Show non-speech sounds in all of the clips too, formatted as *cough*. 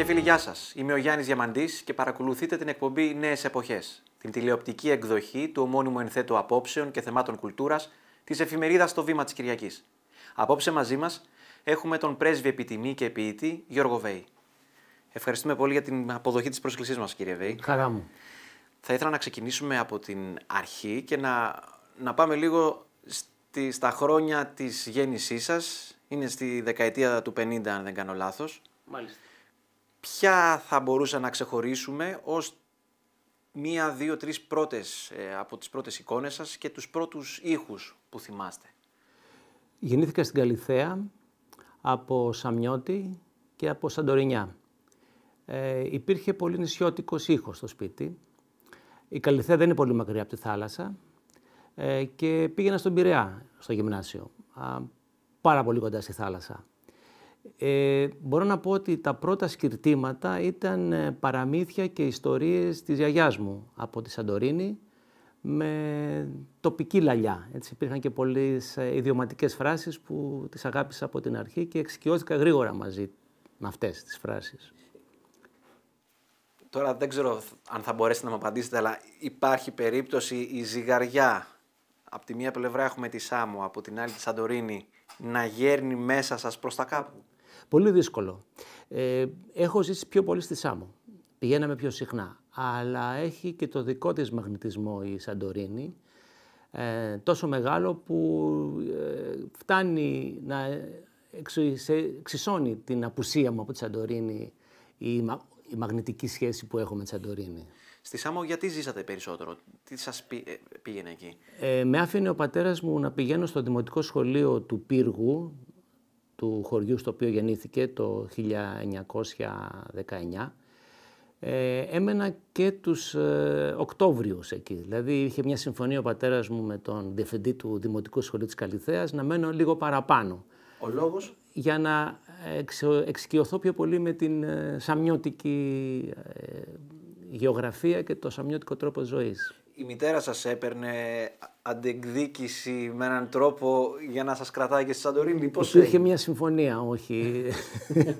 και φίλοι, γεια σας. Είμαι ο Γιάννης Διαμαντής και παρακολουθείτε την εκπομπή Νέες Εποχές, την τηλεοπτική εκδοχή του ομώνυμου ενθέτου απόψεων και θεμάτων κουλτούρας της εφημερίδας Το Βήμα της Κυριακής. Απόψε μαζί μας έχουμε τον πρέσβη επιτιμή και ποιητή Γιώργο Βέη. Ευχαριστούμε πολύ για την αποδοχή της πρόσκλησής μας, κύριε Βέη. Χαρά μου. Θα ήθελα να ξεκινήσουμε από την αρχή και να, να πάμε λίγο στη, στα χρόνια της γέννησής σας. Είναι στη δεκαετία του 50, αν δεν κάνω λάθος. Μάλιστα ποια θα μπορούσα να ξεχωρίσουμε ως μία, δύο, τρεις πρώτες ε, από τις πρώτες εικόνες σας και τους πρώτους ήχους που θυμάστε. Γεννήθηκα στην Καλιθέα από Σαμιώτη και από Σαντορινιά. Ε, υπήρχε πολύ νησιώτικος ήχος στο σπίτι. Η Καλιθέα δεν είναι πολύ μακριά από τη θάλασσα ε, και πήγαινα στον Πειραιά στο γυμνάσιο. πάρα πολύ κοντά στη θάλασσα. Ε, μπορώ να πω ότι τα πρώτα σκυρτήματα ήταν ε, παραμύθια και ιστορίες της γιαγιάς μου από τη Σαντορίνη με τοπική λαλιά. Έτσι, υπήρχαν και πολλές ε, ιδιωματικές φράσεις που τις αγάπησα από την αρχή και εξοικειώθηκα γρήγορα μαζί με αυτές τις φράσεις. Τώρα δεν ξέρω αν θα μπορέσετε να μου απαντήσετε, αλλά υπάρχει περίπτωση η ζυγαριά. Από τη μία πλευρά έχουμε τη Σάμο, από την άλλη τη Σαντορίνη, να γέρνει μέσα σας προς τα κάπου. Πολύ δύσκολο. Ε, έχω ζήσει πιο πολύ στη Σάμο. Πηγαίναμε πιο συχνά. Αλλά έχει και το δικό της μαγνητισμό η Σαντορίνη. Ε, τόσο μεγάλο που ε, φτάνει να εξισώνει την απουσία μου από τη Σαντορίνη η, μαγνητική σχέση που έχω με τη Σαντορίνη. Στη Σάμο γιατί ζήσατε περισσότερο, τι σας πή, ε, πήγαινε εκεί. Ε, με άφηνε ο πατέρας μου να πηγαίνω στο δημοτικό σχολείο του Πύργου, του χωριού στο οποίο γεννήθηκε το 1919, ε, έμενα και τους ε, Οκτώβριους εκεί. Δηλαδή είχε μια συμφωνία ο πατέρας μου με τον διευθυντή του Δημοτικού Σχολείου της Καλυθέας να μένω λίγο παραπάνω. Ο λόγος? Για να εξοικειωθώ πιο πολύ με την ε, σαμιώτικη ε, γεωγραφία και το σαμιώτικο τρόπο ζωής η μητέρα σας έπαιρνε αντεκδίκηση με έναν τρόπο για να σας κρατάει και στη Σαντορίνη. Πώς Υπήρχε μια συμφωνία, όχι.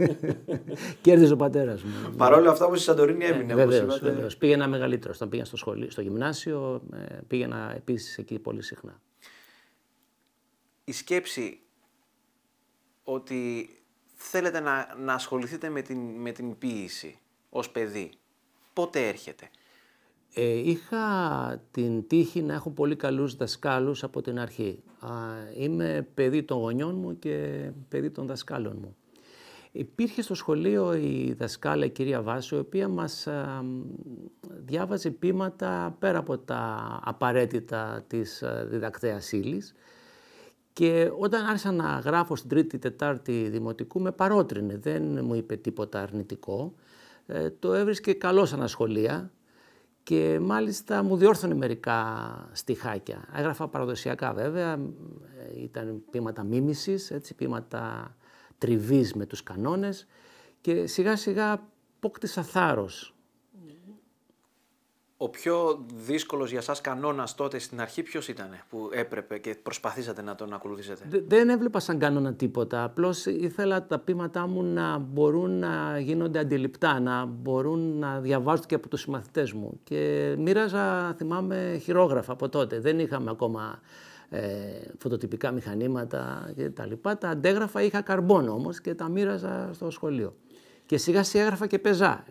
*laughs* Κέρδιζε ο πατέρας μου. Παρόλο αυτά που στη Σαντορίνη ε, έμεινε. Ε, βεβαίως, βεβαίως. Πήγαινα μεγαλύτερο. Όταν πήγαινα στο, σχολείο, στο γυμνάσιο, ε, πήγαινα επίσης εκεί πολύ συχνά. Η σκέψη ότι θέλετε να, να ασχοληθείτε με την, με την ποίηση ως παιδί, πότε έρχεται. Ε, είχα την τύχη να έχω πολύ καλούς δασκάλους από την αρχή. Είμαι παιδί των γονιών μου και παιδί των δασκάλων μου. Υπήρχε στο σχολείο η δασκάλα η κυρία Βάση, η οποία μας διάβαζε πείματα πέρα από τα απαραίτητα της διδακτέας ύλης. Και όταν άρχισα να γράφω στην τρίτη, τετάρτη δημοτικού, με παρότρινε, δεν μου είπε τίποτα αρνητικό. Ε, το έβρισκε καλό σαν σχολεία και μάλιστα μου διόρθωνε μερικά στιχάκια. Έγραφα παραδοσιακά βέβαια, ε, ήταν πείματα μίμησης, έτσι, πείματα τριβής με τους κανόνες και σιγά σιγά απόκτησα θάρρος ο πιο δύσκολος για εσά κανόνας τότε στην αρχή, ποιος ήταν που έπρεπε και προσπαθήσατε να τον ακολουθήσετε. Δεν έβλεπα σαν κανόνα τίποτα. Απλώς ήθελα τα πείματά μου να μπορούν να γίνονται αντιληπτά, να μπορούν να διαβάζονται και από τους συμμαθητές μου. Και μοίραζα, θυμάμαι, χειρόγραφα από τότε. Δεν είχαμε ακόμα ε, φωτοτυπικά μηχανήματα κτλ. Τα, τα αντέγραφα είχα καρμπόν όμως και τα μοίραζα στο σχολείο. Και σιγά σιγά έγραφα και πεζά.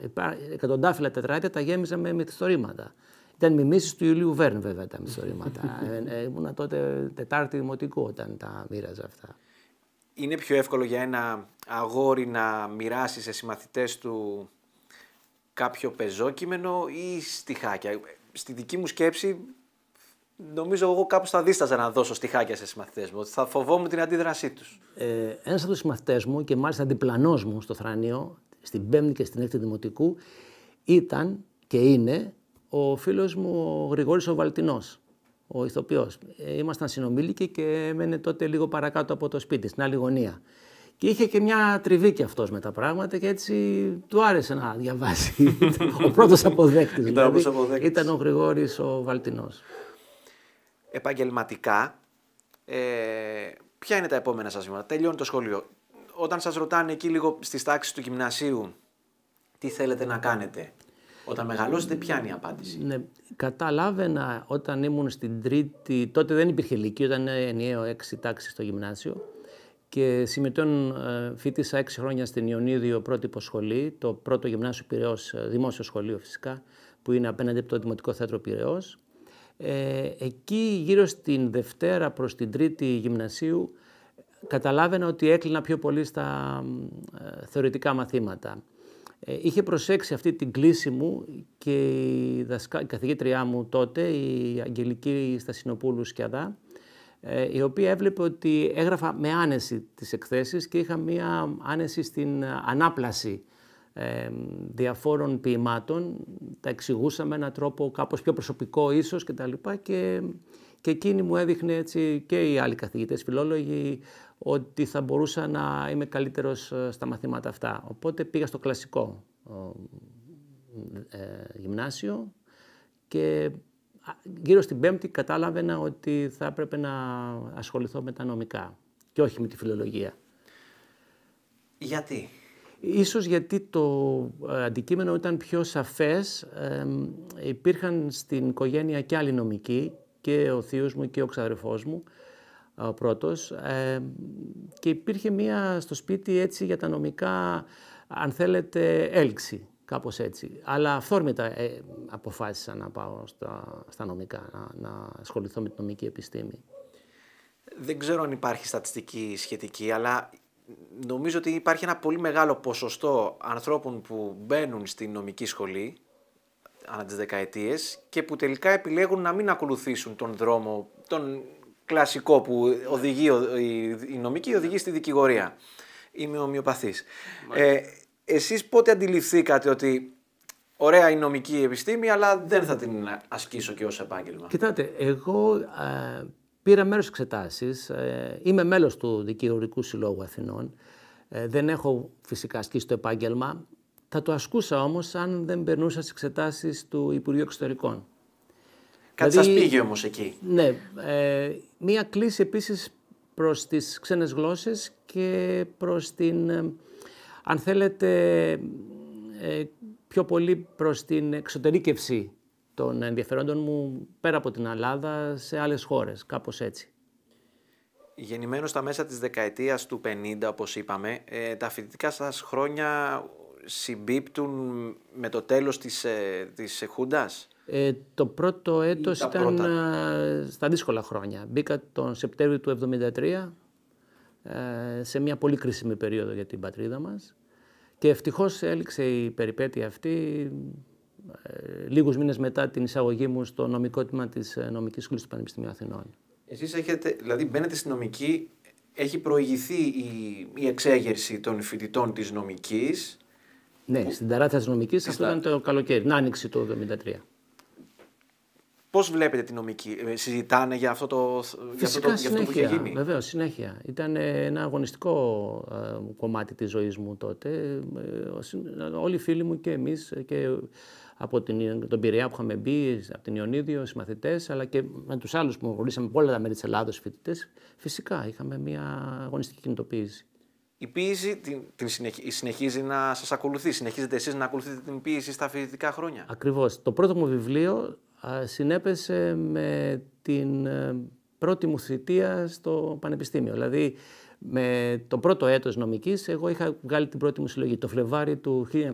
Εκατοντάφυλλα τετράδια τα γέμιζα με μυθιστορήματα. Ήταν μιμήσεις του Ιουλίου Βέρν, βέβαια, τα μυθιστορήματα. *laughs* Ε, ε, ήμουνα τότε Τετάρτη Δημοτικού όταν τα μοίραζα αυτά. Είναι πιο εύκολο για ένα αγόρι να μοιράσει σε συμμαθητές του κάποιο πεζό κείμενο ή στιχάκια. Στη δική μου σκέψη, νομίζω εγώ κάπως θα δίσταζα να δώσω στιχάκια σε συμμαθητές μου. θα φοβόμουν την αντίδρασή τους. Ε, Ένας από τους συμμαθητές μου και μάλιστα διπλανός μου στο Θρανίο, στην πέμπτη και στην έκτη δημοτικού, ήταν και είναι ο φίλος μου ο Γρηγόρης ο Βαλτινός, ο ηθοποιός. Ε, ήμασταν συνομήλικοι και έμενε τότε λίγο παρακάτω από το σπίτι, στην άλλη γωνία. Και είχε και μια τριβή και αυτός με τα πράγματα και έτσι του άρεσε να διαβάσει. *laughs* ο πρώτος αποδέκτης. δηλαδή, ήταν ο Γρηγόρης δηλαδή, ο Βαλτινός. Επαγγελματικά, ε, ποια είναι τα επόμενα σας βήματα. Τελειώνει το σχολείο όταν σας ρωτάνε εκεί λίγο στις τάξεις του γυμνασίου τι θέλετε να κάνετε, όταν μεγαλώσετε ποια είναι η απάντηση. Ναι, καταλάβαινα όταν ήμουν στην τρίτη, τότε δεν υπήρχε ηλικία, ήταν ενιαίο έξι τάξεις στο γυμνάσιο και συμμετών ε, φίτησα έξι χρόνια στην Ιωνίδιο πρότυπος σχολή, το πρώτο γυμνάσιο Πειραιός, ε, δημόσιο σχολείο φυσικά, που είναι απέναντι από το Δημοτικό Θέατρο Πειραιός. Ε, εκεί γύρω στην Δευτέρα προς την Τρίτη Γυμνασίου καταλάβαινα ότι έκλεινα πιο πολύ στα ε, θεωρητικά μαθήματα. Ε, είχε προσέξει αυτή την κλίση μου και η, καθηγήτριά μου τότε, η Αγγελική Στασινοπούλου Σκιαδά, ε, η οποία έβλεπε ότι έγραφα με άνεση τις εκθέσεις και είχα μία άνεση στην ανάπλαση ε, διαφόρων ποιημάτων. Τα εξηγούσα με έναν τρόπο κάπως πιο προσωπικό ίσως και τα και και εκείνη μου έδειχνε έτσι και οι άλλοι καθηγητές φιλόλογοι ότι θα μπορούσα να είμαι καλύτερος ε, στα μαθήματα αυτά. Οπότε πήγα στο κλασικό ε, γυμνάσιο και γύρω στην πέμπτη κατάλαβαινα ότι θα έπρεπε να ασχοληθώ με τα νομικά και όχι με τη φιλολογία. Γιατί? Ίσως γιατί το ε, αντικείμενο ήταν πιο σαφές, ε, υπήρχαν στην οικογένεια και άλλοι νομικοί και ο θείος μου και ο ξαδερφός μου, ο πρώτος. Ε, και υπήρχε μία στο σπίτι έτσι για τα νομικά, αν θέλετε, έλξη, κάπως έτσι. Αλλά αυθόρμητα ε, αποφάσισα να πάω στα, στα νομικά, να, να ασχοληθώ με την νομική επιστήμη. Δεν ξέρω αν υπάρχει στατιστική σχετική, αλλά νομίζω ότι υπάρχει ένα πολύ μεγάλο ποσοστό ανθρώπων που μπαίνουν στη νομική σχολή ανά τις δεκαετίες και που τελικά επιλέγουν να μην ακολουθήσουν τον δρόμο, τον κλασικό που οδηγεί, η νομική οδηγεί στη δικηγορία. Είμαι ομοιοπαθής. Ε, εσείς πότε αντιληφθήκατε ότι ωραία η νομική επιστήμη, αλλά δεν θα την ασκήσω και ως επάγγελμα. Κοιτάτε, εγώ πήρα μέρος εξετάσεις. Ε, είμαι μέλος του Δικηγορικού Συλλόγου Αθηνών. Ε, δεν έχω φυσικά ασκήσει το επάγγελμα. Θα το ασκούσα όμως αν δεν περνούσα στις εξετάσεις του Υπουργείου Εξωτερικών. Κάτι δηλαδή, πήγε όμως εκεί. Ναι. Ε, μία κλίση επίσης προς τις ξένες γλώσσες και προς την, ε, αν θέλετε, ε, πιο πολύ προς την εξωτερήκευση των ενδιαφερόντων μου πέρα από την Ελλάδα σε άλλες χώρες, κάπως έτσι. Γεννημένος στα μέσα της δεκαετίας του 50, όπως είπαμε, ε, τα φοιτητικά σας χρόνια συμπίπτουν με το τέλος της, ε, της Χούντας. Ε, το πρώτο έτος ήταν ε, στα δύσκολα χρόνια. Μπήκα τον Σεπτέμβριο του 1973 ε, σε μια πολύ κρίσιμη περίοδο για την πατρίδα μας και ευτυχώς έληξε η περιπέτεια αυτή ε, λίγους μήνες μετά την εισαγωγή μου στο νομικό τμήμα της νομικής σχολής του Πανεπιστημίου Αθηνών. Εσείς έχετε, δηλαδή μπαίνετε στη νομική, έχει προηγηθεί η, η εξέγερση των φοιτητών της νομικής ναι, στην ταράτσα της νομικής αυτό ήταν το καλοκαίρι, την άνοιξη του 1973. Πώς βλέπετε τη νομική, ε, συζητάνε για αυτό το, που είχε γίνει. Βεβαίως συνέχεια. Ήταν ένα αγωνιστικό ε, κομμάτι της ζωής μου τότε. Ε, όλοι οι φίλοι μου και εμείς και από την, τον Πειραιά που είχαμε μπει, από την Ιωνίδιο, οι μαθητέ, αλλά και με τους άλλους που γνωρίσαμε από όλα τα μέρη της Ελλάδος φοιτητές, φυσικά είχαμε μια αγωνιστική κινητοποίηση η πίεση την, την συνεχίζει, να σας ακολουθεί. Συνεχίζετε εσείς να ακολουθείτε την πίεση στα φοιτητικά χρόνια. Ακριβώς. Το πρώτο μου βιβλίο α, συνέπεσε με την ε, πρώτη μου θητεία στο Πανεπιστήμιο. Δηλαδή, με το πρώτο έτος νομικής, εγώ είχα βγάλει την πρώτη μου συλλογή. Το Φλεβάρι του 1974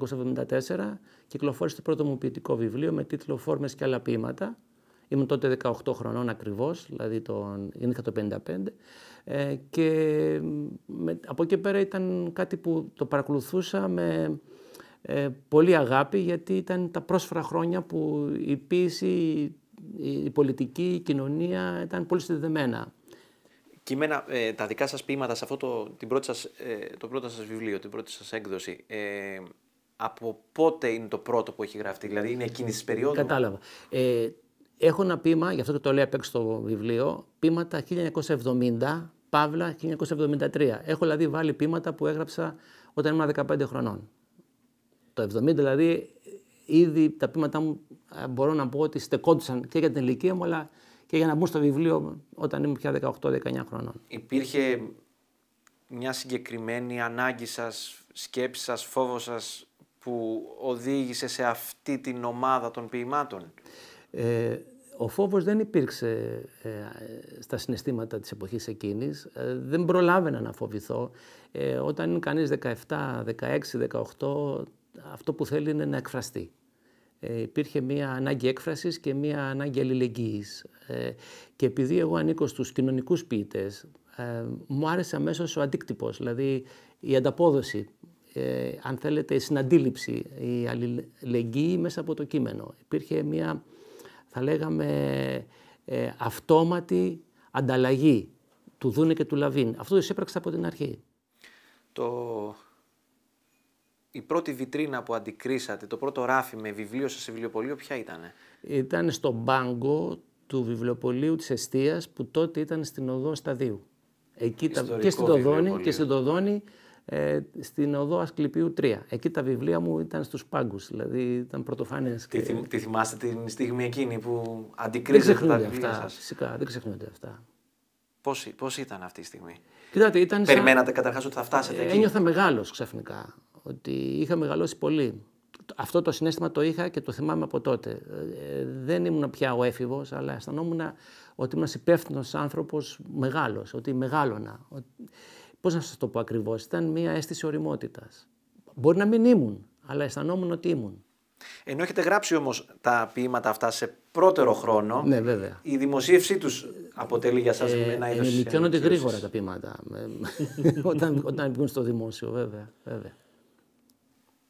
κυκλοφόρησε το πρώτο μου ποιητικό βιβλίο με τίτλο «Φόρμες και άλλα ποίηματα». Ήμουν τότε 18 χρονών ακριβώς, δηλαδή τον... είχα το ε, και από εκεί πέρα ήταν κάτι που το παρακολουθούσα με ε, πολύ αγάπη γιατί ήταν τα πρόσφατα χρόνια που η ποίηση, η, πολιτική, η κοινωνία ήταν πολύ συνδεδεμένα. Κείμενα, ε, τα δικά σας ποίηματα σε αυτό το, την σας, ε, το πρώτο σας βιβλίο, την πρώτη σας έκδοση, από πότε είναι το πρώτο που έχει γραφτεί, δηλαδή είναι εκείνη της περίοδου. Κατάλαβα. έχω ένα πείμα, γι' αυτό το λέω απ' έξω στο βιβλίο, πείματα 1970 Παύλα 1973. Έχω δηλαδή βάλει πείματα που έγραψα όταν ήμουν 15 χρονών. Το 70 δηλαδή ήδη τα πείματά μου ε, μπορώ να πω ότι στεκόντουσαν και για την ηλικία μου αλλά και για να μπουν στο βιβλίο όταν ήμουν πια 18-19 χρονών. Υπήρχε μια συγκεκριμένη ανάγκη σας, σκέψη σας, φόβος σας που οδήγησε σε αυτή την ομάδα των ποιημάτων. Ε, ο φόβος δεν υπήρξε ε, στα συναισθήματα της εποχής εκείνης. Ε, δεν προλάβαινα να φοβηθώ. Ε, όταν είναι κανείς 17, 16, 18, αυτό που θέλει είναι να εκφραστεί. υπήρχε μία ανάγκη έκφρασης και μία ανάγκη αλληλεγγύης. και επειδή εγώ ανήκω στους κοινωνικούς ποιητές, μου άρεσε αμέσως ο αντίκτυπος, δηλαδή η ανταπόδοση αν θέλετε, η συναντήληψη, η αλληλεγγύη μέσα από το κείμενο. Υπήρχε μια θα λέγαμε ε, αυτόματη ανταλλαγή του Δούνε και του Λαβίν. Αυτό εισέπραξε από την αρχή. Το... Η πρώτη βιτρίνα που αντικρίσατε, το πρώτο ράφι με βιβλίο σας σε βιβλιοπωλείο, ποια ήτανε? Ήταν στο μπάγκο του βιβλιοπωλείου της Εστίας που τότε ήταν στην Οδό Σταδίου. Εκεί τα... και στην Δοδόνη, και στην Δοδόνη ε, στην οδό Ασκληπίου 3. Εκεί τα βιβλία μου ήταν στους πάγκους, δηλαδή ήταν πρωτοφάνε. Τι, και... τι θυμάστε την στιγμή εκείνη που αντικρίζετε τα βιβλία αυτά, Φυσικά, δεν ξεχνούνται αυτά. Πώς, ήταν αυτή η στιγμή. Κοιτάτε, ήταν Περιμένατε καταρχάς ότι θα φτάσετε ε, εκεί. Ένιωθα μεγάλος ξαφνικά, ότι είχα μεγαλώσει πολύ. Αυτό το συνέστημα το είχα και το θυμάμαι από τότε. Ε, ε, δεν ήμουν πια ο έφηβος, αλλά αισθανόμουν ότι ήμουν υπεύθυνος άνθρωπος μεγάλος, ότι μεγάλωνα. Ότι πώς να σας το πω ακριβώς, ήταν μια αίσθηση οριμότητας. Μπορεί να μην ήμουν, αλλά αισθανόμουν ότι ήμουν. Ενώ έχετε γράψει όμως τα ποίηματα αυτά σε πρώτερο ναι, χρόνο. Ναι, βέβαια. Η δημοσίευσή τους αποτελεί για σας... ε, ένα είδος. Ενηλικιώνονται γρήγορα τα ποίηματα. Ε, *laughs* όταν, όταν βγουν στο δημόσιο, βέβαια. βέβαια.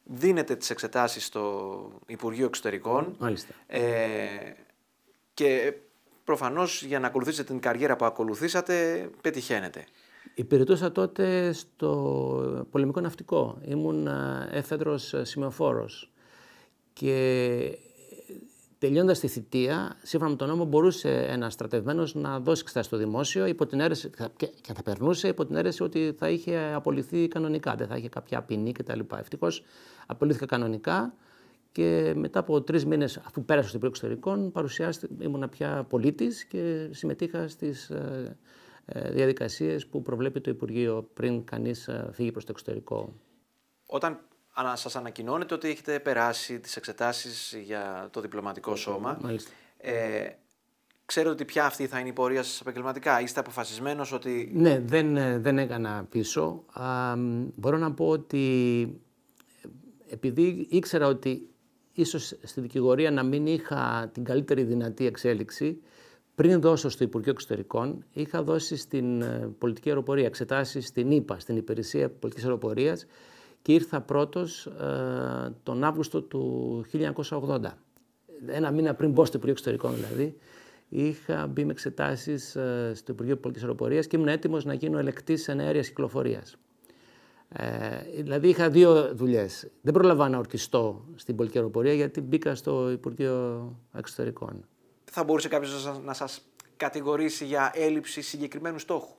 Δίνετε τις εξετάσεις στο Υπουργείο Εξωτερικών. Μάλιστα. Ε, και προφανώς για να ακολουθήσετε την καριέρα που ακολουθήσατε, πετυχαίνετε. Υπηρετούσα τότε στο πολεμικό ναυτικό. Ήμουν έφεδρος σημεοφόρος. Και ε, τελειώντας τη θητεία, σύμφωνα με τον νόμο, μπορούσε ένας στρατευμένος να δώσει εξετάσεις στο δημόσιο υπό την αίρεση, και θα περνούσε υπό την αίρεση ότι θα είχε απολυθεί κανονικά, δεν θα είχε κάποια ποινή κτλ. Ευτυχώς απολύθηκα κανονικά και μετά από τρεις μήνες, αφού πέρασα στο Υπουργείο Εξωτερικών, ήμουν πια πολίτης και συμμετείχα στις ε, ε, διαδικασίες που προβλέπει το Υπουργείο πριν κανείς ε, φύγει προς το εξωτερικό. Όταν σας ανακοινώνετε ότι έχετε περάσει τις εξετάσεις για το διπλωματικό σώμα, ξέρετε ε, Ξέρω ότι πια αυτή θα είναι η πορεία σας επαγγελματικά. Είστε αποφασισμένος ότι... Ναι, δεν, ε, δεν έκανα πίσω. Α, μπορώ να πω ότι επειδή ήξερα ότι ίσως στη δικηγορία να μην είχα την καλύτερη δυνατή εξέλιξη, πριν δώσω στο Υπουργείο Εξωτερικών, είχα δώσει στην ε, πολιτική αεροπορία εξετάσεις στην ΕΠΑ, στην Υπηρεσία Πολιτικής Αεροπορίας και ήρθα πρώτος ε, τον Αύγουστο του 1980. Ένα μήνα πριν μπω στο Υπουργείο Εξωτερικών, δηλαδή, είχα μπει με εξετάσεις ε, στο Υπουργείο Πολιτικής Αεροπορίας και ήμουν έτοιμος να γίνω ελεκτής ενέργεια κυκλοφορίας. Ε, δηλαδή είχα δύο δουλειές. Δεν πρόλαβα να ορκιστώ στην πολιτική αεροπορία γιατί μπήκα στο Υπουργείο Εξωτερικών θα μπορούσε κάποιος να σας κατηγορήσει για έλλειψη συγκεκριμένου στόχου.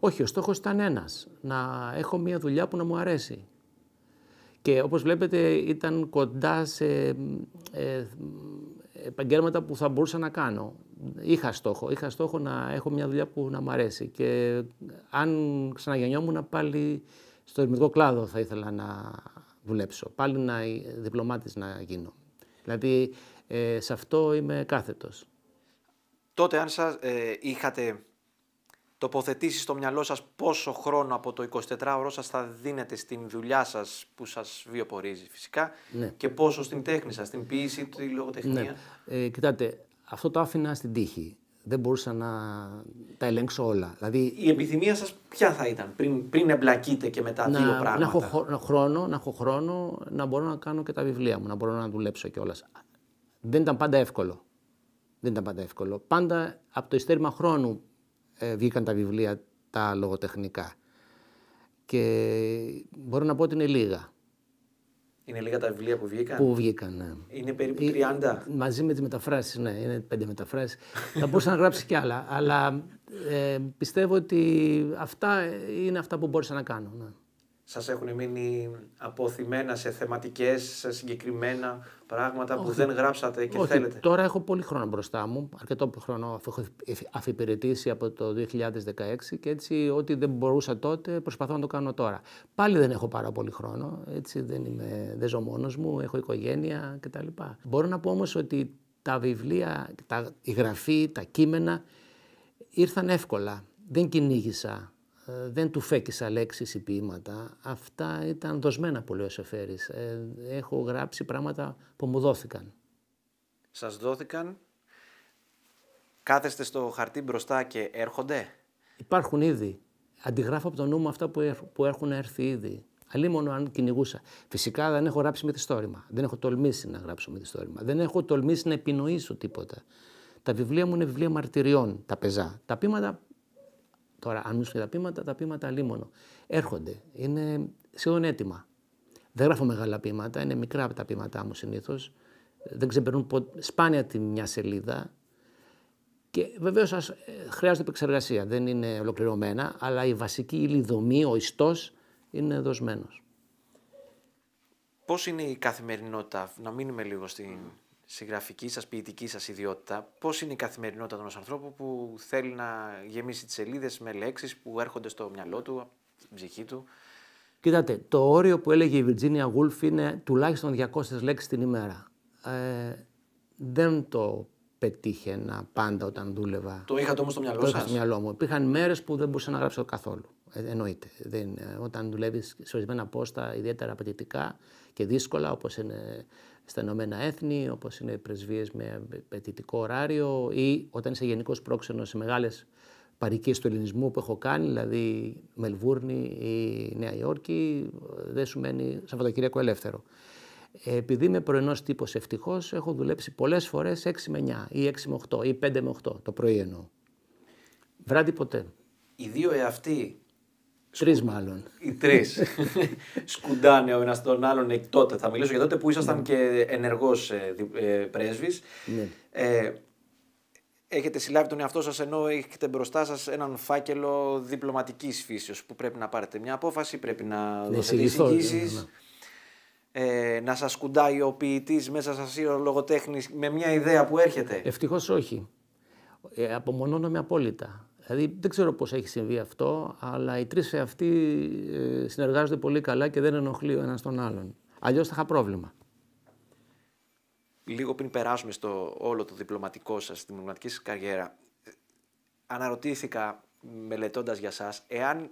Όχι, ο στόχος ήταν ένας. Να έχω μια δουλειά που να μου αρέσει. Και όπως βλέπετε ήταν κοντά σε ε, επαγγέλματα που θα μπορούσα να κάνω. Είχα στόχο, είχα στόχο να έχω μια δουλειά που να μου αρέσει και αν ξαναγεννιόμουν πάλι στο ερμηνικό κλάδο θα ήθελα να δουλέψω, πάλι να ε, διπλωμάτης να γίνω. Δηλαδή ε, σε αυτό είμαι κάθετος. Τότε αν σας ε, είχατε τοποθετήσει στο μυαλό σας πόσο χρόνο από το 24ωρο σας θα δίνετε στην δουλειά σας που σας βιοπορίζει φυσικά ναι. και πόσο στην τέχνη σας, στην ποιήση, τη λογοτεχνία. Ναι. Ε, κοιτάτε, αυτό το άφηνα στην τύχη. Δεν μπορούσα να τα ελέγξω όλα. Δηλαδή, Η επιθυμία σας ποια θα ήταν πριν, πριν εμπλακείτε και μετά δύο πράγματα. Να έχω χρόνο, να έχω χρόνο, να μπορώ να κάνω και τα βιβλία μου, να μπορώ να δουλέψω κιόλας δεν ήταν πάντα εύκολο. Δεν ήταν πάντα εύκολο. Πάντα από το ειστέρημα χρόνου ε, βγήκαν τα βιβλία τα λογοτεχνικά. Και μπορώ να πω ότι είναι λίγα. Είναι λίγα τα βιβλία που βγήκαν. Που βγήκαν, ναι. Είναι περίπου 30. Ε, μαζί με τις μεταφράσεις, ναι, είναι πέντε μεταφράσεις. Θα μπορούσα να γράψει κι άλλα. Αλλά ε, πιστεύω ότι αυτά είναι αυτά που μπορούσα να κάνω. Ναι σας έχουν μείνει αποθυμένα σε θεματικές, σε συγκεκριμένα πράγματα που δεν γράψατε και θέλετε. Τώρα έχω πολύ χρόνο μπροστά μου, αρκετό χρόνο αφού έχω αφιπηρετήσει από το 2016 και έτσι ό,τι δεν μπορούσα τότε προσπαθώ να το κάνω τώρα. Πάλι δεν έχω πάρα πολύ χρόνο, έτσι δεν, είμαι, δεν ζω μόνος μου, έχω οικογένεια κτλ. Μπορώ να πω όμως ότι τα βιβλία, τα, η γραφή, τα κείμενα ήρθαν εύκολα. Δεν κυνήγησα ε, δεν του φέκησα λέξεις ή ποίηματα. Αυτά ήταν δοσμένα πολύ ο Σεφέρης. Ε, έχω γράψει πράγματα που μου δόθηκαν. Σας δόθηκαν. Κάθεστε στο χαρτί μπροστά και έρχονται. Υπάρχουν ήδη. Αντιγράφω από το νου μου αυτά που, που έχουν έρθει ήδη. Αλλή μόνο αν κυνηγούσα. Φυσικά δεν έχω γράψει με στόρημα. Δεν έχω τολμήσει να γράψω με στόρημα. Δεν έχω τολμήσει να επινοήσω τίποτα. Τα βιβλία μου είναι βιβλία μαρτυριών, τα πεζά. Τα πείματα Τώρα, αν μιλήσουμε για τα πείματα, τα πείματα λίμωνο. Έρχονται. Είναι σχεδόν έτοιμα. Δεν γράφω μεγάλα πείματα, είναι μικρά τα πείματά μου συνήθως. Δεν ξεπερνούν πο... σπάνια τη μια σελίδα. Και βεβαίως ε, χρειάζεται επεξεργασία. Δεν είναι ολοκληρωμένα, αλλά η βασική ύλη δομή, ο ιστός, είναι δοσμένος. Πώς είναι η καθημερινότητα, να μείνουμε λίγο στην συγγραφική σας, ποιητική σας ιδιότητα, πώς είναι η καθημερινότητα ενός ανθρώπου που θέλει να γεμίσει τις σελίδες με λέξεις που έρχονται στο μυαλό του, στην ψυχή του. Κοιτάτε, το όριο που έλεγε η Βιρτζίνια Γούλφ είναι τουλάχιστον 200 λέξεις την ημέρα. Ε, δεν το πετύχαινα πάντα όταν δούλευα. Το είχατε όμως στο μυαλό σα. Το είχα στο μυαλό μου. Υπήρχαν μέρες που δεν μπορούσα να γράψω καθόλου. Ε, εννοείται. Δεν, ε, όταν δουλεύεις σε ορισμένα πόστα ιδιαίτερα απαιτητικά και δύσκολα, όπως είναι στα Ηνωμένα Έθνη, όπως είναι οι πρεσβείες με πετητικό ωράριο ή όταν είσαι γενικός πρόξενος σε μεγάλες παρικίες του ελληνισμού που έχω κάνει, δηλαδή Μελβούρνη ή Νέα Υόρκη, δεν σου μένει Σαββατοκύριακο ελεύθερο. Επειδή είμαι πρωινός τύπος, ευτυχώς έχω δουλέψει πολλές φορές 6 με 9 ή 6 με 8 ή 5 με 8 το πρωί εννοώ. Βράδυ ποτέ. Οι δύο εαυτοί Τρεις μάλλον. Οι τρεις. *laughs* Σκουντάνε ο ένας τον άλλον εκ τότε. Θα μιλήσω για τότε που ήσασταν ναι. και ενεργός ε, ε, πρέσβης. πρέσβη. Ναι. Ε, έχετε συλλάβει τον εαυτό σας ενώ έχετε μπροστά σας έναν φάκελο διπλωματικής φύση που πρέπει να πάρετε μια απόφαση, πρέπει να ναι, δώσετε εισηγήσει. Ε, να σας κουντάει ο ποιητής μέσα σας ή ο λογοτέχνης με μια ιδέα που έρχεται. Ευτυχώς όχι. Ε, απομονώνομαι απόλυτα. Δηλαδή δεν ξέρω πώς έχει συμβεί αυτό, αλλά οι τρεις αυτοί ε, συνεργάζονται πολύ καλά και δεν ενοχλεί ο ένας τον άλλον. Αλλιώς θα είχα πρόβλημα. Λίγο πριν περάσουμε στο όλο το διπλωματικό σας, τη διπλωματική σας καριέρα, αναρωτήθηκα μελετώντας για σας, εάν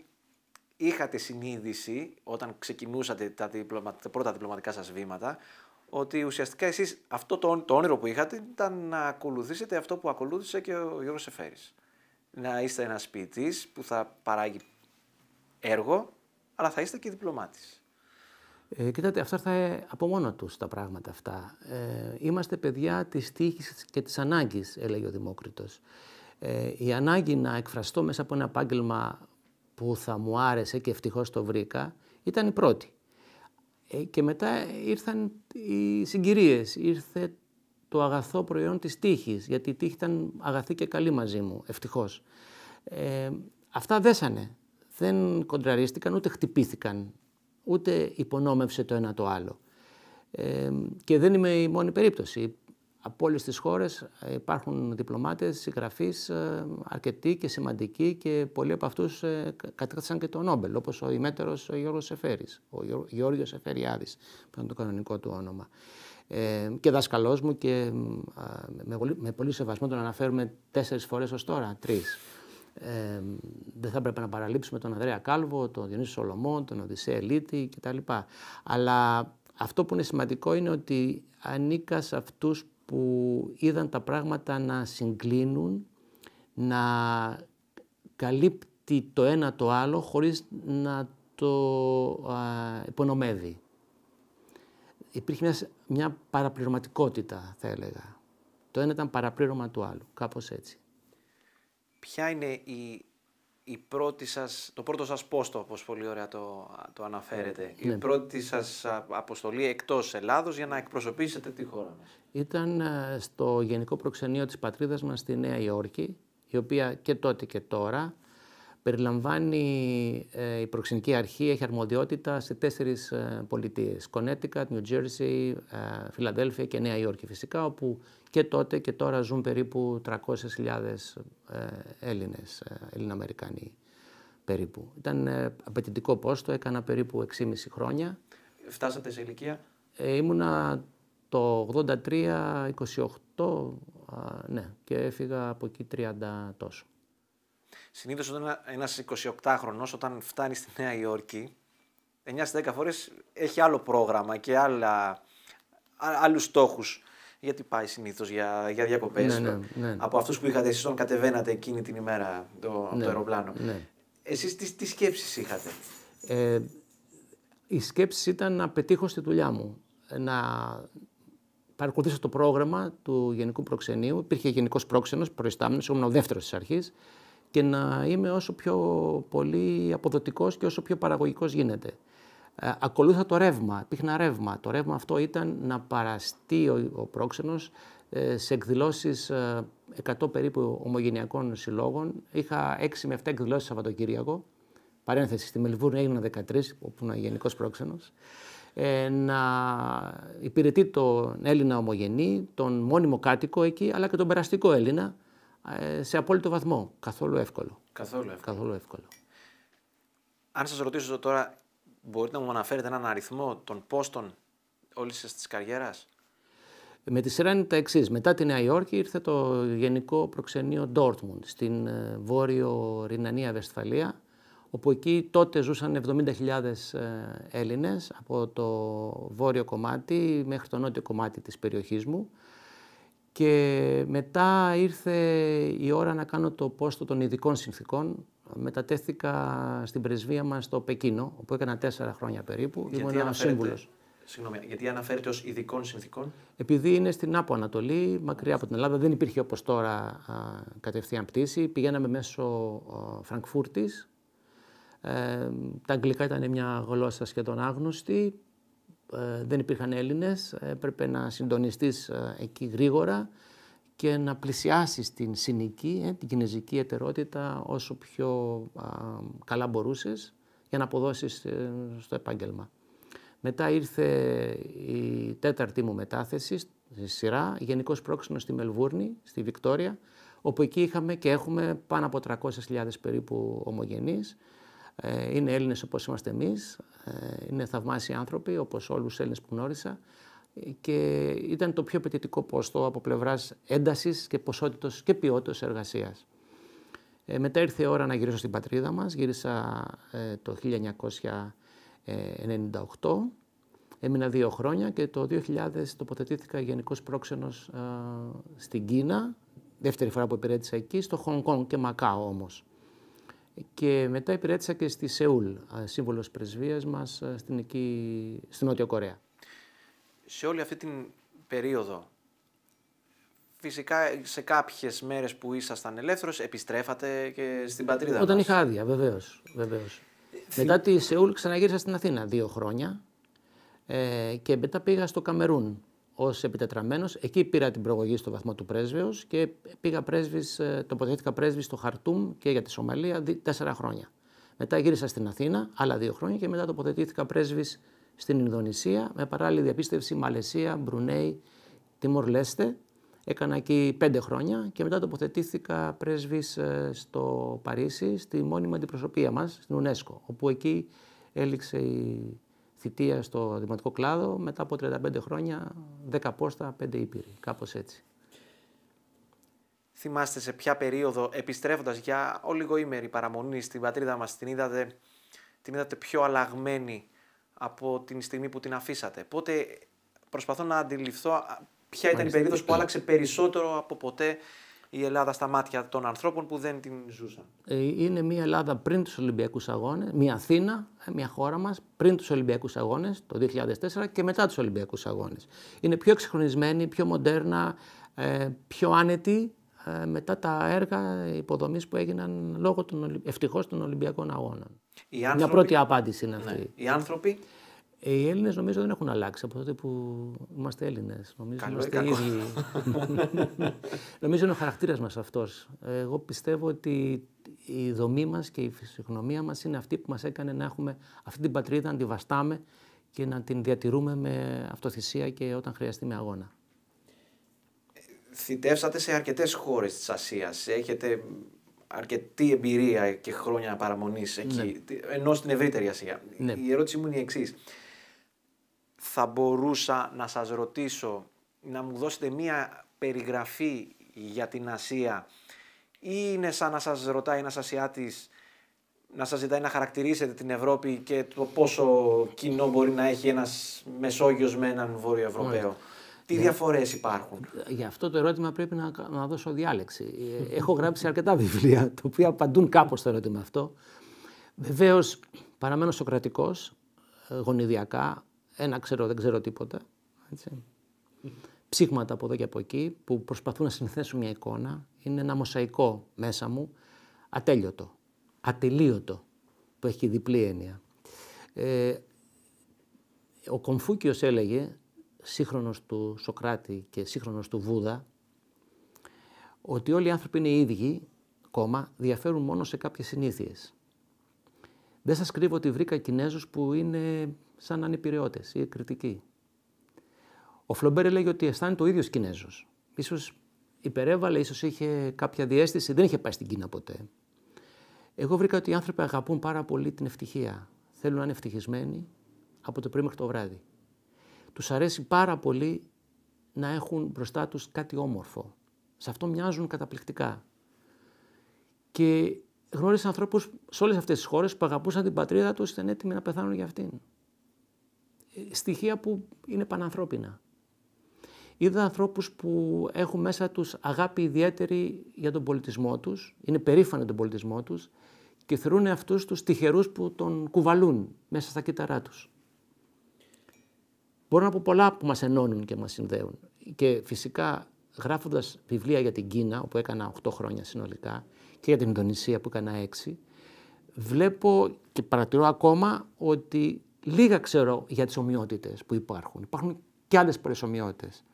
είχατε συνείδηση όταν ξεκινούσατε τα, διπλωμα... τα πρώτα διπλωματικά σας βήματα, ότι ουσιαστικά εσείς αυτό το, όνειρο που είχατε ήταν να ακολουθήσετε αυτό που ακολούθησε και ο Γιώργος Σεφέρης να είστε ένας ποιητής που θα παράγει έργο, αλλά θα είστε και διπλωμάτης. Ε, κοιτάτε, αυτά θα από μόνο τους τα πράγματα αυτά. Ε, είμαστε παιδιά της τύχης και της ανάγκης, έλεγε ο Δημόκριτος. Ε, η ανάγκη να εκφραστώ μέσα από ένα επάγγελμα που θα μου άρεσε και ευτυχώς το βρήκα ήταν η πρώτη. Ε, και μετά ήρθαν οι συγκυρίες, ήρθε το αγαθό προϊόν της τύχης, γιατί η τύχη ήταν αγαθή και καλή μαζί μου, ευτυχώς. Ε, αυτά δέσανε. Δεν κοντραρίστηκαν, ούτε χτυπήθηκαν, ούτε υπονόμευσε το ένα το άλλο. Ε, και δεν είμαι η μόνη περίπτωση. Από όλες τις χώρες ε, υπάρχουν διπλωμάτες συγγραφείς ε, αρκετοί και σημαντικοί και πολλοί από αυτούς κατέκτησαν και το Νόμπελ, όπως ο ο Γιώργος Σεφέρης, ο Γιώργος Εφέριάδη, που ήταν το κανονικό του όνομα. Ε, και δάσκαλό μου και με, με πολύ σεβασμό τον αναφέρουμε τέσσερις φορές ως τώρα, τρεις. Ε, δεν θα έπρεπε να παραλείψουμε τον Ανδρέα Κάλβο, τον Διονύση Σολομό, τον Οδυσσέα Ελίτη κτλ. Αλλά αυτό που είναι σημαντικό είναι ότι ανήκα σε αυτούς που είδαν τα πράγματα να συγκλίνουν, να καλύπτει το ένα το άλλο χωρίς να το α, υπονομεύει. Υπήρχε μιας μια παραπληρωματικότητα θα έλεγα. Το ένα ήταν παραπλήρωμα του άλλου, κάπως έτσι. Ποια είναι η, η πρώτη σας, το πρώτο σας πόστο, όπως πολύ ωραία το, το αναφέρετε, ε, ναι. η πρώτη σας αποστολή εκτός Ελλάδος για να εκπροσωπήσετε τη χώρα Ήταν ε, στο Γενικό Προξενείο της Πατρίδας μας στη Νέα Υόρκη, η οποία και τότε και τώρα Περιλαμβάνει ε, η προξενική αρχή, έχει αρμοδιότητα σε τέσσερις ε, πολιτείες. Κονέτικα, New Jersey, ε, Φιλαδέλφια και Νέα Υόρκη φυσικά, όπου και τότε και τώρα ζουν περίπου 300.000 ε, Έλληνες, Ελληνοαμερικανοί περίπου. Ήταν ε, απαιτητικό πόστο, έκανα περίπου 6,5 χρόνια. Φτάσατε σε ηλικία. Ήμουνα το 83, 28, ναι, και έφυγα από εκεί 30 τόσο. Συνήθως όταν ένα 28χρονο, όταν φτάνει στη Νέα Υόρκη, 9 στι 10 φορές έχει άλλο πρόγραμμα και άλλους στόχους. Γιατί πάει συνήθως για, για διακοπές. Ναι, ναι, ναι, Από αυτούς που είχατε εσείς όταν κατεβαίνατε εκείνη την ημέρα το, από το ναι, αεροπλάνο. Ναι. Εσείς τι, τι σκέψεις είχατε. Ε, οι σκέψη ήταν να πετύχω στη δουλειά μου. Να παρακολουθήσω το πρόγραμμα του Γενικού Προξενείου. Υπήρχε Γενικός Πρόξενος, προϊστάμενος, ήμουν ο δεύτερος της αρχής και να είμαι όσο πιο πολύ αποδοτικός και όσο πιο παραγωγικός γίνεται. Ε, ακολούθα το ρεύμα, πήχνα ρεύμα. Το ρεύμα αυτό ήταν να παραστεί ο, ο πρόξενος ε, σε εκδηλώσεις 100 ε, περίπου ομογενειακών συλλόγων. Είχα 6 με 7 εκδηλώσεις Σαββατοκύριακο. Παρένθεση, στη Μελβούρνη έγινα 13, όπου είναι γενικός πρόξενος. Ε, να υπηρετεί τον Έλληνα ομογενή, τον μόνιμο κάτοικο εκεί, αλλά και τον περαστικό Έλληνα, ε, σε απόλυτο βαθμό. Καθόλου εύκολο. Καθόλου εύκολο. Καθόλου εύκολο. Αν σας ρωτήσω τώρα, μπορείτε να μου αναφέρετε έναν αριθμό των πόστων όλης σας της καριέρας. Με τη σειρά είναι τα εξής. Μετά τη Νέα Υόρκη ήρθε το γενικό προξενείο Ντόρτμουντ στην ε, βόρειο Ρινανία Βεσφαλία, όπου εκεί τότε ζούσαν 70.000 ε, Έλληνες από το βόρειο κομμάτι μέχρι το νότιο κομμάτι της περιοχής μου. Και μετά ήρθε η ώρα να κάνω το πόστο των ειδικών συνθήκων. Μετατέθηκα στην πρεσβεία μας στο Πεκίνο, όπου έκανα τέσσερα χρόνια περίπου. Γιατί Ήμουν ένας σύμβουλος. Συγγνώμη, γιατί αναφέρεται ως ειδικών συνθήκων. Επειδή είναι στην Άπο Ανατολή, μακριά από την Ελλάδα, δεν υπήρχε όπως τώρα κατευθείαν πτήση. Πηγαίναμε μέσω Φραγκφούρτης. Ε, τα αγγλικά ήταν μια γλώσσα σχεδόν άγνωστη. Ε, δεν υπήρχαν Έλληνες, ε, έπρεπε να συντονιστείς ε, εκεί γρήγορα και να πλησιάσεις την συνική, την κινέζικη ετερότητα όσο πιο καλά μπορούσες για να αποδώσεις στο επάγγελμα. Μετά ήρθε η τέταρτη μου μετάθεση στη σειρά, γενικός πρόξενος στη Μελβούρνη, στη Βικτόρια, όπου εκεί είχαμε και έχουμε πάνω από 300.000 περίπου ομογενείς ε, είναι Έλληνες όπως είμαστε εμείς, ε, είναι θαυμάσιοι άνθρωποι όπως όλους τους Έλληνες που γνώρισα και ήταν το πιο απαιτητικό ποστό από πλευράς έντασης και ποσότητος και ποιότητας εργασίας. Ε, μετά ήρθε η ώρα να γυρίσω στην πατρίδα μας, γύρισα το 1998, έμεινα δύο χρόνια και το 2000 τοποθετήθηκα γενικός πρόξενος στην Κίνα, δεύτερη φορά που υπηρέτησα εκεί, στο Χονγκ και Μακάο όμως και μετά υπηρέτησα και στη Σεούλ, ε, σύμβολο πρεσβείας μας ε, στην, εκεί, Νότια Κορέα. Σε όλη αυτή την περίοδο, φυσικά σε κάποιες μέρες που ήσασταν ελεύθερος, επιστρέφατε και στην πατρίδα Όταν μας. είχα άδεια, βεβαίως. βεβαίως. Ε, μετά τη Σεούλ ξαναγύρισα στην Αθήνα δύο χρόνια ε, και μετά πήγα στο Καμερούν ως επιτετραμένος. Εκεί πήρα την προγωγή στο βαθμό του πρέσβεως και πήγα πρέσβης, ε, τοποθετήθηκα πρέσβης στο Χαρτούμ και για τη Σομαλία τέσσερα χρόνια. Μετά γύρισα στην Αθήνα άλλα δύο χρόνια και μετά τοποθετήθηκα πρέσβης στην Ινδονησία με παράλληλη διαπίστευση Μαλαισία, Μπρουνέι, Τιμορ Λέστε. Έκανα εκεί πέντε χρόνια και μετά τοποθετήθηκα πρέσβης ε, στο Παρίσι στη μόνιμη αντιπροσωπεία μας, στην UNESCO, όπου εκεί έληξε η θητεία στο δημοτικό κλάδο, μετά από 35 χρόνια, 10 πόστα, 5 ήπειροι, κάπως έτσι. Θυμάστε σε ποια περίοδο, επιστρέφοντας για ολιγοήμερη παραμονή στην πατρίδα μας, την είδατε, την είδατε πιο αλλαγμένη από την στιγμή που την αφήσατε. Πότε προσπαθώ να αντιληφθώ ποια ήταν η περίοδος που άλλαξε περισσότερο από ποτέ η Ελλάδα στα μάτια των ανθρώπων που δεν την ζούσαν. Ε, είναι μια Ελλάδα πριν τους Ολυμπιακούς Αγώνες, μια Αθήνα, ε, μια χώρα μας πριν τους Ολυμπιακούς Αγώνες το 2004 και μετά τους Ολυμπιακούς Αγώνες. Είναι πιο εξυγχρονισμένη, πιο μοντέρνα, ε, πιο άνετη μετά τα έργα υποδομής που έγιναν λόγω των, ευτυχώς των Ολυμπιακών Αγώνων. Μια πρώτη απάντηση είναι αυτή. Ναι. Οι άνθρωποι ε, οι Έλληνες νομίζω δεν έχουν αλλάξει από τότε που είμαστε Έλληνες. Νομίζω Καλό είμαστε οι ίδιοι. *laughs* νομίζω είναι ο χαρακτήρας μας αυτός. Εγώ πιστεύω ότι η δομή μας και η φυσιογνωμία μας είναι αυτή που μας έκανε να έχουμε αυτή την πατρίδα, να τη βαστάμε και να την διατηρούμε με αυτοθυσία και όταν χρειαστεί με αγώνα. Θητεύσατε σε αρκετές χώρες της Ασίας. Έχετε αρκετή εμπειρία και χρόνια παραμονής ναι. εκεί, ναι. ενώ στην ευρύτερη Ασία. Ναι. Η ερώτησή μου είναι η εξής θα μπορούσα να σας ρωτήσω να μου δώσετε μία περιγραφή για την Ασία ή είναι σαν να σας ρωτάει ένας Ασιάτης να σας ζητάει να χαρακτηρίσετε την Ευρώπη και το πόσο κοινό μπορεί να έχει ένας Μεσόγειος με έναν Βόρειο Ευρωπαίο. Τι ναι. διαφορές υπάρχουν. Για αυτό το ερώτημα πρέπει να, να δώσω διάλεξη. Ε, έχω γράψει αρκετά βιβλία τα οποία απαντούν κάπως στο ερώτημα αυτό. Βεβαίως παραμένω σοκρατικός ε, γονιδιακά ένα ξέρω, δεν ξέρω τίποτα. Έτσι. Ψήγματα από εδώ και από εκεί που προσπαθούν να συνθέσουν μια εικόνα. Είναι ένα μοσαϊκό μέσα μου, ατέλειωτο, ατελείωτο, που έχει διπλή έννοια. Ε, ο Κομφούκιος έλεγε, σύγχρονος του Σοκράτη και σύγχρονος του Βούδα, ότι όλοι οι άνθρωποι είναι οι ίδιοι, κόμμα, διαφέρουν μόνο σε κάποιες συνήθειες. Δεν σας κρύβω ότι βρήκα Κινέζους που είναι σαν ανυπηρεώτες ή κριτικοί. Ο Φλομπέρ λέγει ότι αισθάνεται ο ίδιος Κινέζος. Ίσως υπερέβαλε, ίσως είχε κάποια διέστηση, δεν είχε πάει στην Κίνα ποτέ. Εγώ βρήκα ότι οι άνθρωποι αγαπούν πάρα πολύ την ευτυχία. Θέλουν να είναι ευτυχισμένοι από το πρωί μέχρι το βράδυ. Τους αρέσει πάρα πολύ να έχουν μπροστά τους κάτι όμορφο. Σε αυτό μοιάζουν καταπληκτικά. Και γνώρισα ανθρώπους σε όλες αυτές τις χώρες που αγαπούσαν την πατρίδα τους, ήταν έτοιμοι να πεθάνουν για αυτήν. Ε, στοιχεία που είναι πανανθρώπινα. Είδα ανθρώπους που έχουν μέσα τους αγάπη ιδιαίτερη για τον πολιτισμό τους, είναι περήφανοι τον πολιτισμό τους και θεωρούν αυτού τους τυχερούς που τον κουβαλούν μέσα στα κύτταρά τους. Μπορώ να πω πολλά που μας ενώνουν και μας συνδέουν. Και φυσικά γράφοντας βιβλία για την Κίνα, όπου έκανα 8 χρόνια συνολικά, και για την Ινδονησία που έκανα έξι, βλέπω και παρατηρώ ακόμα ότι λίγα ξέρω για τις ομοιότητες που υπάρχουν. Υπάρχουν και άλλες ομοιότητες.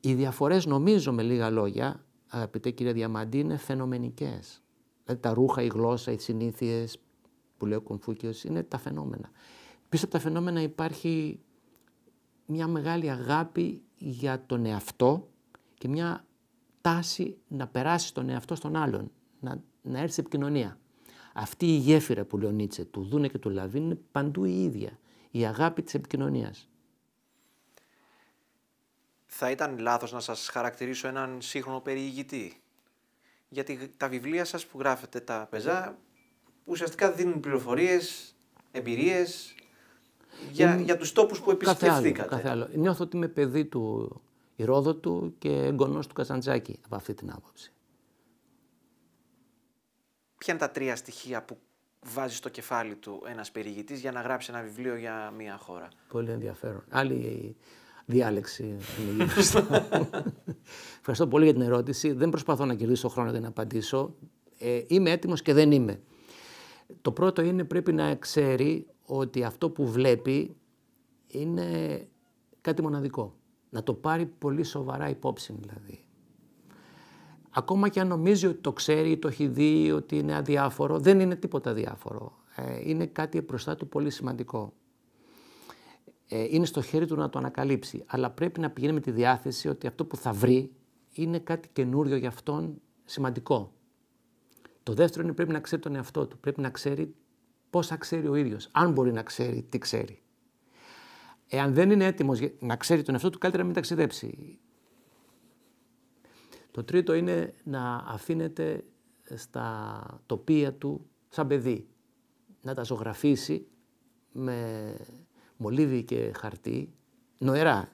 Οι διαφορές νομίζω με λίγα λόγια, αγαπητέ κύριε Διαμαντή, είναι φαινομενικές. Δηλαδή τα ρούχα, η γλώσσα, οι συνήθειες που λέει ο Κομφούκιος είναι τα φαινόμενα. Πίσω από τα φαινόμενα υπάρχει μια μεγάλη αγάπη για τον εαυτό και μια τάση να περάσει τον εαυτό στον άλλον να, να έρθει σε επικοινωνία. Αυτή η γέφυρα που λέει ο Νίτσε, του Δούνε και του Λαβίν, είναι παντού η ίδια. Η αγάπη της επικοινωνίας. Θα ήταν λάθος να σας χαρακτηρίσω έναν σύγχρονο περιηγητή. Γιατί τα βιβλία σας που γράφετε τα πεζά, ουσιαστικά δίνουν πληροφορίες, εμπειρίες, για, για τους τόπους που επισκεφθήκατε. Κάθε άλλο, Νιώθω ότι είμαι παιδί του Ηρόδοτου και εγγονός του Καζαντζάκη από αυτή την άποψη ποια είναι τα τρία στοιχεία που βάζεις στο κεφάλι του ένας περιηγητής για να γράψει ένα βιβλίο για μια χώρα. Πολύ ενδιαφέρον. Άλλη διάλεξη. Ευχαριστώ πολύ για την ερώτηση. Δεν προσπαθώ να κερδίσω χρόνο για να απαντήσω. Ε, είμαι έτοιμος και δεν είμαι. Το πρώτο είναι πρέπει να ξέρει ότι αυτό που βλέπει είναι κάτι μοναδικό. Να το πάρει πολύ σοβαρά υπόψη δηλαδή ακόμα και αν νομίζει ότι το ξέρει, το έχει δει, ότι είναι αδιάφορο, δεν είναι τίποτα αδιάφορο. Ε, είναι κάτι μπροστά του πολύ σημαντικό. Ε, είναι στο χέρι του να το ανακαλύψει, αλλά πρέπει να πηγαίνει με τη διάθεση ότι αυτό που θα βρει είναι κάτι καινούριο για αυτόν σημαντικό. Το δεύτερο είναι πρέπει να ξέρει τον εαυτό του, πρέπει να ξέρει πόσα ξέρει ο ίδιος, αν μπορεί να ξέρει τι ξέρει. Εάν δεν είναι έτοιμος να ξέρει τον εαυτό του, καλύτερα να μην ταξιδέψει. Το τρίτο είναι να αφήνεται στα τοπία του σαν παιδί. Να τα ζωγραφίσει με μολύβι και χαρτί, νοερά.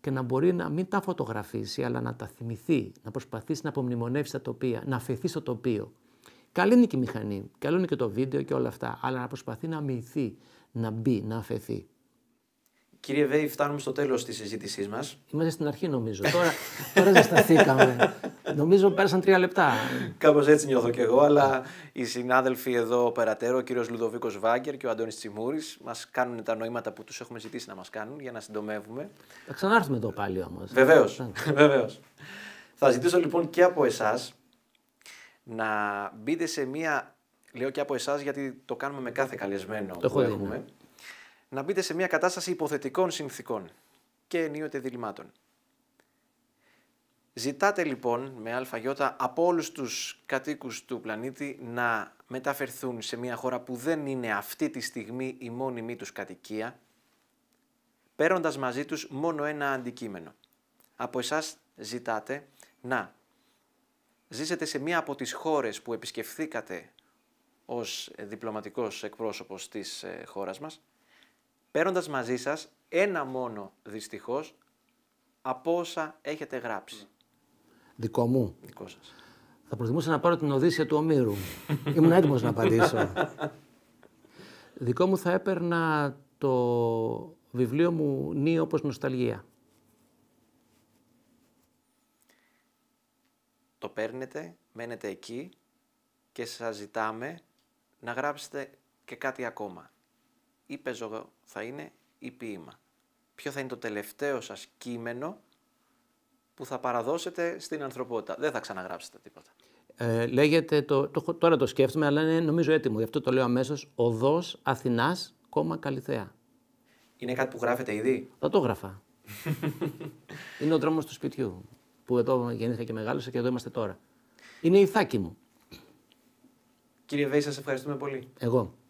Και να μπορεί να μην τα φωτογραφίσει, αλλά να τα θυμηθεί, να προσπαθήσει να απομνημονεύσει τα τοπία, να αφαιθεί στο τοπίο. Καλή είναι και η μηχανή, καλό είναι και το βίντεο και όλα αυτά, αλλά να προσπαθεί να μοιηθεί, να μπει, να αφαιθεί. Κύριε Βέη, φτάνουμε στο τέλος της συζήτησής μας. Είμαστε στην αρχή, νομίζω. τώρα, τώρα ζεσταθήκαμε. νομίζω πέρασαν τρία λεπτά. Κάπως έτσι νιώθω κι εγώ, αλλά οι συνάδελφοι εδώ περατέρω, ο κύριος Λουδοβίκος Βάγκερ και ο Αντώνης Τσιμούρης, μας κάνουν τα νοήματα που τους έχουμε ζητήσει να μας κάνουν για να συντομεύουμε. Θα ξανάρθουμε εδώ πάλι όμως. Βεβαίως. *laughs* Βεβαίως. Θα ζητήσω λοιπόν και από εσάς να μπείτε σε μία. Λέω και από εσάς γιατί το κάνουμε με κάθε καλεσμένο το έχουμε. Ναι να μπείτε σε μια κατάσταση υποθετικών συνθήκων και ενίοτε διλημάτων. Ζητάτε λοιπόν με ΑΙ από όλους τους κατοίκους του πλανήτη να μεταφερθούν σε μια χώρα που δεν είναι αυτή τη στιγμή η μόνιμη τους κατοικία, παίρνοντας μαζί τους μόνο ένα αντικείμενο. Από εσάς ζητάτε να ζήσετε σε μία από τις χώρες που επισκεφθήκατε ως διπλωματικός εκπρόσωπος της ε, χώρας μας, Παίρνοντας μαζί σας ένα μόνο δυστυχώς από όσα έχετε γράψει. Δικό μου. Δικό σας. Θα προτιμούσα να πάρω την Οδύσσια του Ομήρου. Ήμουν έτοιμος να απαντήσω. *laughs* Δικό μου θα έπαιρνα το βιβλίο μου «Νί όπως νοσταλγία». Το παίρνετε, μένετε εκεί και σας ζητάμε να γράψετε και κάτι ακόμα ή πεζό θα είναι ή ποίημα. Ποιο θα είναι το τελευταίο σας κείμενο που θα παραδώσετε στην ανθρωπότητα. Δεν θα ξαναγράψετε τίποτα. Ε, λέγεται, το, τώρα το σκέφτομαι, αλλά είναι νομίζω έτοιμο. Γι' αυτό το λέω αμέσως, οδός Αθηνάς, κόμμα Καλιθέα. Είναι κάτι που γράφετε ήδη. Θα το γράφα. *laughs* είναι ο δρόμος του σπιτιού. Που εδώ γεννήθηκα και μεγάλωσα και εδώ είμαστε τώρα. Είναι η θάκη μου. Κύριε Βέη, σας ευχαριστούμε πολύ. Εγώ.